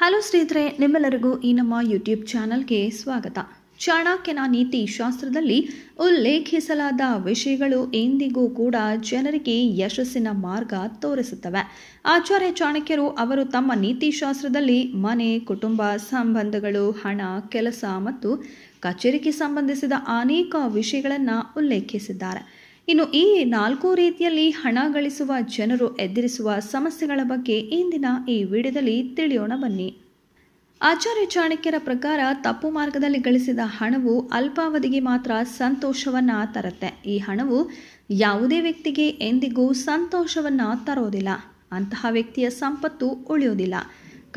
hello ಸ್ನೇಹಿತರೆ ನಿಮ್ಮೆಲ್ಲರಿಗೂ ಈ ನಮ್ಮ ಯೂಟ್ಯೂಬ್ ಚಾನಲ್ಗೆ ಸ್ವಾಗತ ಚಾಣಕ್ಯನ ನೀತಿ ಶಾಸ್ತ್ರದಲ್ಲಿ ಉಲ್ಲೇಖಿಸಲಾದ ವಿಷಯಗಳು ಎಂದಿಗೂ ಕೂಡ ಜನರಿಗೆ ಯಶಸ್ಸಿನ ಮಾರ್ಗ ತೋರಿಸುತ್ತವೆ ಆಚಾರ್ಯ ಚಾಣಕ್ಯರು ಅವರು ತಮ್ಮ ನೀತಿ ಶಾಸ್ತ್ರದಲ್ಲಿ ಮನೆ ಕುಟುಂಬ ಸಂಬಂಧಗಳು ಹಣ ಕೆಲಸ ಮತ್ತು ಕಚೇರಿಗೆ ಸಂಬಂಧಿಸಿದ ಅನೇಕ ವಿಷಯಗಳನ್ನು ಉಲ್ಲೇಖಿಸಿದ್ದಾರೆ ಇನ್ನು ಈ ನಾಲ್ಕು ರೀತಿಯಲ್ಲಿ ಹಣ ಗಳಿಸುವ ಜನರು ಎದುರಿಸುವ ಸಮಸ್ಯೆಗಳ ಬಗ್ಗೆ ಇಂದಿನ ಈ ವಿಡಿಯೋದಲ್ಲಿ ತಿಳಿಯೋಣ ಬನ್ನಿ ಆಚಾರ್ಯ ಚಾಣಕ್ಯರ ಪ್ರಕಾರ ತಪ್ಪು ಮಾರ್ಗದಲ್ಲಿ ಗಳಿಸಿದ ಹಣವು ಅಲ್ಪಾವಧಿಗೆ ಮಾತ್ರ ಸಂತೋಷವನ್ನ ತರುತ್ತೆ ಈ ಹಣವು ಯಾವುದೇ ವ್ಯಕ್ತಿಗೆ ಎಂದಿಗೂ ಸಂತೋಷವನ್ನ ತರೋದಿಲ್ಲ ಅಂತಹ ವ್ಯಕ್ತಿಯ ಸಂಪತ್ತು ಉಳಿಯೋದಿಲ್ಲ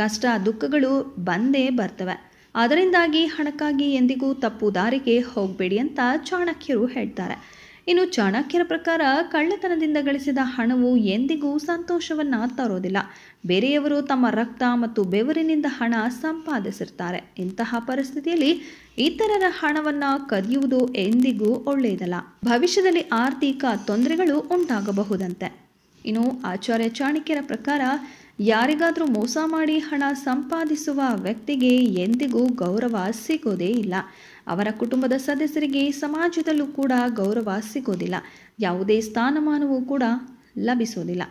ಕಷ್ಟ ದುಃಖಗಳು ಬಂದೇ ಬರ್ತವೆ ಅದರಿಂದಾಗಿ ಹಣಕ್ಕಾಗಿ ಎಂದಿಗೂ ತಪ್ಪು ದಾರಿಗೆ ಹೋಗಬೇಡಿ ಅಂತ ಚಾಣಕ್ಯರು ಹೇಳ್ತಾರೆ ಇನ್ನು ಚಾಣಕ್ಯರ ಪ್ರಕಾರ ಕಳ್ಳತನದಿಂದ ಗಳಿಸಿದ ಹಣವು ಎಂದಿಗೂ ಸಂತೋಷವನ್ನು ತರೋದಿಲ್ಲ ಬೇರೆಯವರು ತಮ್ಮ ರಕ್ತ ಮತ್ತು ಬೆವರಿನಿಂದ ಹಣ ಸಂಪಾದಿಸಿರ್ತಾರೆ ಇಂತಹ ಪರಿಸ್ಥಿತಿಯಲ್ಲಿ ಇತರರ ಹಣವನ್ನು ಕದಿಯುವುದು ಎಂದಿಗೂ ಒಳ್ಳೆಯದಲ್ಲ ಭವಿಷ್ಯದಲ್ಲಿ ಆರ್ಥಿಕ ತೊಂದರೆಗಳು ಉಂಟಾಗಬಹುದಂತೆ ಇನ್ನು ಆಚಾರ್ಯ ಚಾಣಕ್ಯರ ಪ್ರಕಾರ ಯಾರಿಗಾದರೂ ಮೋಸ ಮಾಡಿ ಹಣ ಸಂಪಾದಿಸುವ ವ್ಯಕ್ತಿಗೆ ಎಂದಿಗೂ ಗೌರವ ಸಿಗೋದೇ ಇಲ್ಲ ಅವರ ಕುಟುಂಬದ ಸದಸ್ಯರಿಗೆ ಸಮಾಜದಲ್ಲೂ ಕೂಡ ಗೌರವ ಸಿಗೋದಿಲ್ಲ ಯಾವುದೇ ಸ್ಥಾನಮಾನವೂ ಕೂಡ ಲಭಿಸೋದಿಲ್ಲ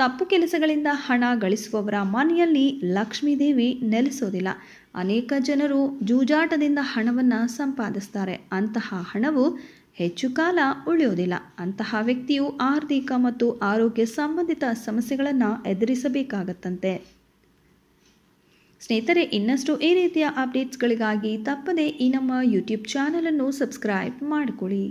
ತಪ್ಪು ಕೆಲಸಗಳಿಂದ ಹಣ ಗಳಿಸುವವರ ಮನೆಯಲ್ಲಿ ಲಕ್ಷ್ಮೀದೇವಿ ನೆಲೆಸೋದಿಲ್ಲ ಅನೇಕ ಜನರು ಜೂಜಾಟದಿಂದ ಹಣವನ್ನು ಸಂಪಾದಿಸ್ತಾರೆ ಅಂತಹ ಹಣವು ಹೆಚ್ಚು ಕಾಲ ಉಳಿಯೋದಿಲ್ಲ ಅಂತಹ ವ್ಯಕ್ತಿಯು ಆರ್ಥಿಕ ಮತ್ತು ಆರೋಗ್ಯ ಸಂಬಂಧಿತ ಸಮಸ್ಯೆಗಳನ್ನು ಎದುರಿಸಬೇಕಾಗತ್ತಂತೆ ಸ್ನೇಹಿತರೆ ಇನ್ನಷ್ಟು ಈ ರೀತಿಯ ಅಪ್ಡೇಟ್ಸ್ಗಳಿಗಾಗಿ ತಪ್ಪದೇ ಈ ನಮ್ಮ ಯೂಟ್ಯೂಬ್ ಚಾನಲನ್ನು ಸಬ್ಸ್ಕ್ರೈಬ್ ಮಾಡಿಕೊಳ್ಳಿ